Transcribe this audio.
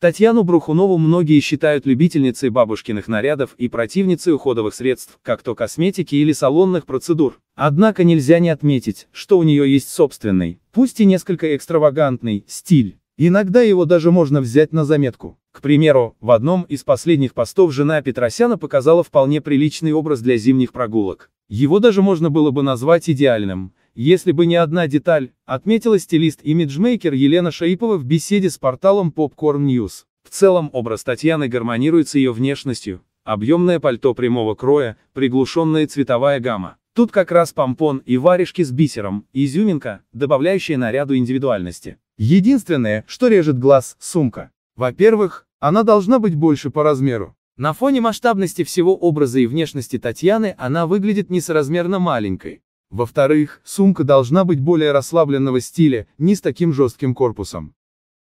Татьяну Брухунову многие считают любительницей бабушкиных нарядов и противницей уходовых средств, как то косметики или салонных процедур. Однако нельзя не отметить, что у нее есть собственный, пусть и несколько экстравагантный, стиль. Иногда его даже можно взять на заметку. К примеру, в одном из последних постов жена Петросяна показала вполне приличный образ для зимних прогулок. Его даже можно было бы назвать идеальным, если бы не одна деталь, отметила стилист и имиджмейкер Елена Шаипова в беседе с порталом Popcorn News. В целом образ Татьяны гармонирует с ее внешностью. Объемное пальто прямого кроя, приглушенная цветовая гамма. Тут как раз помпон и варежки с бисером, изюминка, добавляющая наряду индивидуальности. Единственное, что режет глаз, сумка. Во-первых, она должна быть больше по размеру. На фоне масштабности всего образа и внешности Татьяны она выглядит несоразмерно маленькой. Во-вторых, сумка должна быть более расслабленного стиля, не с таким жестким корпусом.